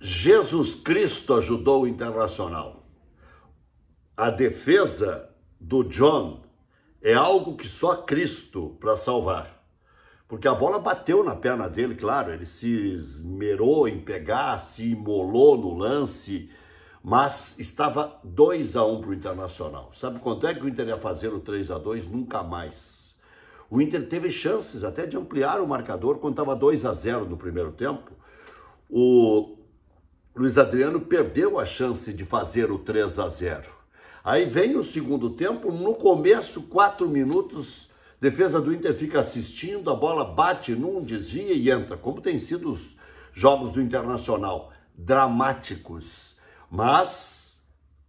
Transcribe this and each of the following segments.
Jesus Cristo ajudou o Internacional. A defesa do John é algo que só Cristo para salvar. Porque a bola bateu na perna dele, claro, ele se esmerou em pegar, se imolou no lance, mas estava 2 a 1 um para o Internacional. Sabe quanto é que o Inter ia fazer o 3 a 2 Nunca mais. O Inter teve chances até de ampliar o marcador quando estava 2 a 0 no primeiro tempo. O Luiz Adriano perdeu a chance de fazer o 3 a 0. Aí vem o segundo tempo, no começo, quatro minutos, defesa do Inter fica assistindo, a bola bate num, desvia e entra. Como tem sido os jogos do Internacional, dramáticos. Mas,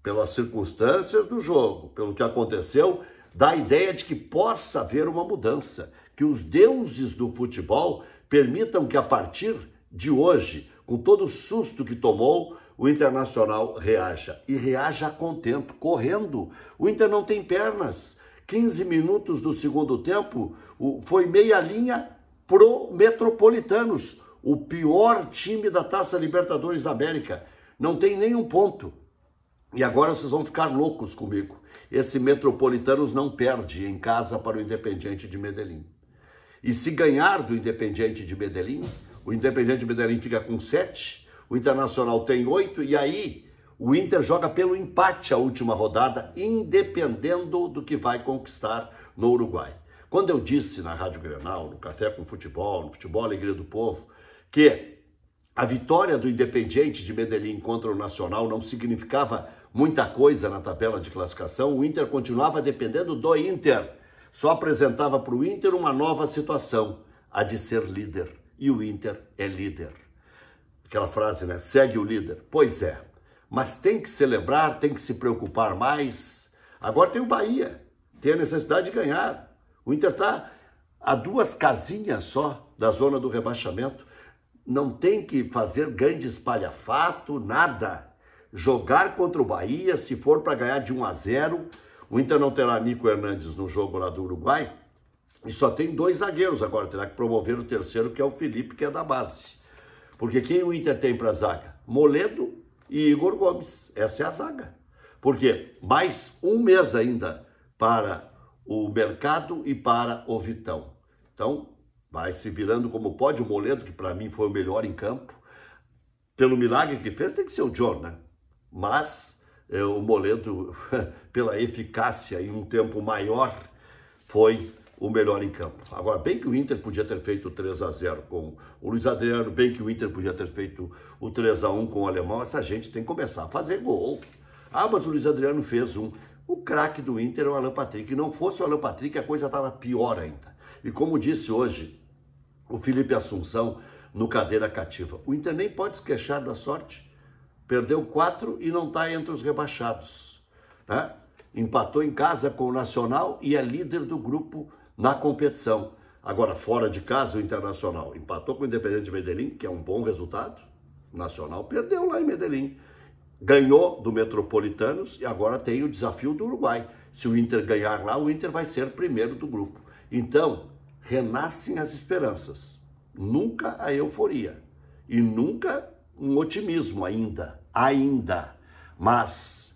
pelas circunstâncias do jogo, pelo que aconteceu, dá a ideia de que possa haver uma mudança, que os deuses do futebol permitam que a partir de hoje com todo o susto que tomou, o Internacional reaja. E reaja contento, correndo. O Inter não tem pernas. 15 minutos do segundo tempo, foi meia linha pro Metropolitanos, o pior time da Taça Libertadores da América. Não tem nenhum ponto. E agora vocês vão ficar loucos comigo. Esse Metropolitanos não perde em casa para o Independiente de Medellín. E se ganhar do Independiente de Medellín, o Independiente Medellín fica com 7, o Internacional tem 8 e aí o Inter joga pelo empate a última rodada, independendo do que vai conquistar no Uruguai. Quando eu disse na Rádio Grenal, no Café com Futebol, no Futebol Alegria do Povo, que a vitória do Independiente de Medellín contra o Nacional não significava muita coisa na tabela de classificação, o Inter continuava dependendo do Inter. Só apresentava para o Inter uma nova situação, a de ser líder e o Inter é líder. Aquela frase, né? Segue o líder. Pois é. Mas tem que celebrar, tem que se preocupar mais. Agora tem o Bahia. Tem a necessidade de ganhar. O Inter está a duas casinhas só da zona do rebaixamento. Não tem que fazer grande espalhafato, nada. Jogar contra o Bahia, se for para ganhar de 1 a 0, o Inter não terá Nico Hernandes no jogo lá do Uruguai, e só tem dois zagueiros agora, terá que promover o terceiro, que é o Felipe, que é da base. Porque quem o Inter tem para zaga? Moledo e Igor Gomes. Essa é a zaga. Porque mais um mês ainda para o mercado e para o Vitão. Então, vai se virando como pode. O Moledo, que para mim foi o melhor em campo, pelo milagre que fez, tem que ser o John, né? Mas eh, o Moledo, pela eficácia em um tempo maior, foi o melhor em campo. Agora, bem que o Inter podia ter feito 3 a 0 com o Luiz Adriano, bem que o Inter podia ter feito o 3 a 1 com o Alemão, essa gente tem que começar a fazer gol. Ah, mas o Luiz Adriano fez um. O craque do Inter é o Alan Patrick. E não fosse o Alan Patrick, a coisa estava pior ainda. E como disse hoje o Felipe Assunção no Cadeira Cativa, o Inter nem pode se queixar da sorte. Perdeu quatro e não está entre os rebaixados. Né? Empatou em casa com o Nacional e é líder do grupo na competição. Agora, fora de casa, o Internacional empatou com o Independente de Medellín, que é um bom resultado. O Nacional perdeu lá em Medellín. Ganhou do Metropolitanos e agora tem o desafio do Uruguai. Se o Inter ganhar lá, o Inter vai ser primeiro do grupo. Então, renascem as esperanças. Nunca a euforia. E nunca um otimismo ainda. Ainda. Mas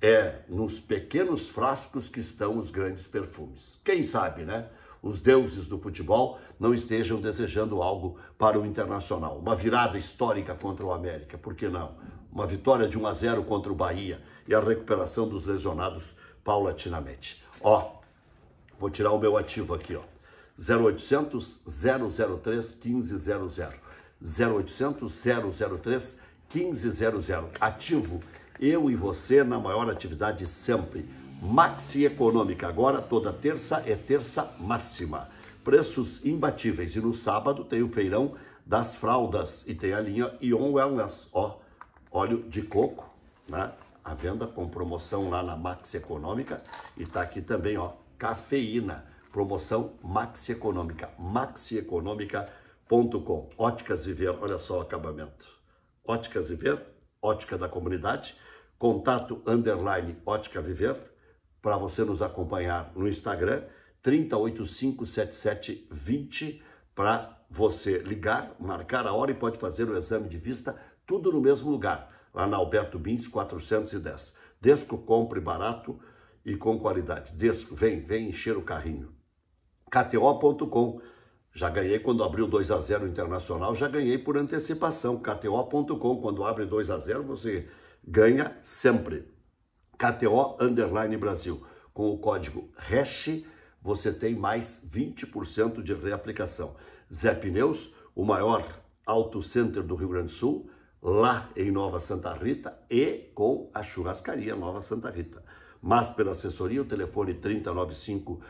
é nos pequenos frascos que estão os grandes perfumes. Quem sabe, né? Os deuses do futebol não estejam desejando algo para o Internacional. Uma virada histórica contra o América, por que não? Uma vitória de 1 a 0 contra o Bahia e a recuperação dos lesionados paulatinamente. Ó, vou tirar o meu ativo aqui, ó. 0800 003 1500. 0800 003 1500. Ativo eu e você na maior atividade sempre. Maxi Econômica, agora toda terça é terça máxima. Preços imbatíveis. E no sábado tem o feirão das fraldas e tem a linha Ion Wellness, ó, óleo de coco, né? A venda com promoção lá na Maxi Econômica e tá aqui também, ó, cafeína, promoção Maxi Econômica, maxieconômica.com. Óticas Viver, olha só o acabamento. Óticas Viver, ótica da comunidade contato underline ótica viver, para você nos acompanhar no Instagram, 30857720, para você ligar, marcar a hora e pode fazer o exame de vista, tudo no mesmo lugar, lá na Alberto Bins 410. Desco, compre barato e com qualidade. Desco, vem, vem encher o carrinho. KTO.com. Já ganhei quando abriu 2 a 0 Internacional, já ganhei por antecipação. KTO.com, quando abre 2 a 0 você ganha sempre. KTO Underline Brasil. Com o código HASH, você tem mais 20% de reaplicação. Zé Pneus, o maior auto center do Rio Grande do Sul, lá em Nova Santa Rita e com a churrascaria Nova Santa Rita. Mas pela assessoria, o telefone 3095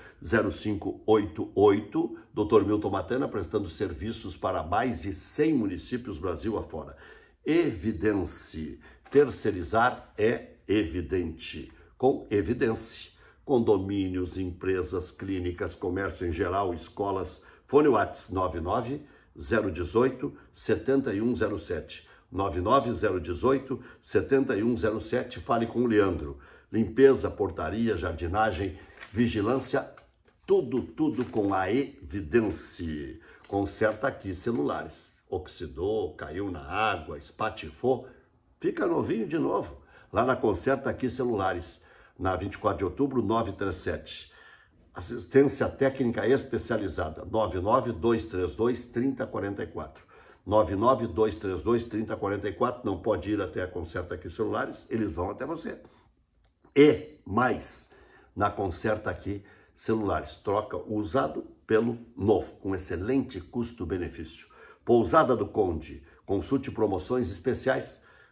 Dr. Milton Matana prestando serviços para mais de 100 municípios Brasil afora. Evidencie Terceirizar é evidente, com evidência. Condomínios, empresas, clínicas, comércio em geral, escolas. Fone Whats 99 018 7107. 99018 7107. Fale com o Leandro. Limpeza, portaria, jardinagem, vigilância, tudo, tudo com a evidência. Conserta aqui celulares. Oxidou, caiu na água, espatifou Fica novinho de novo. Lá na conserta Aqui Celulares, na 24 de outubro, 937. Assistência técnica especializada, 99232-3044. 99232-3044. Não pode ir até a conserta Aqui Celulares, eles vão até você. E mais, na conserta Aqui Celulares, troca o usado pelo novo, com excelente custo-benefício. Pousada do Conde, consulte promoções especiais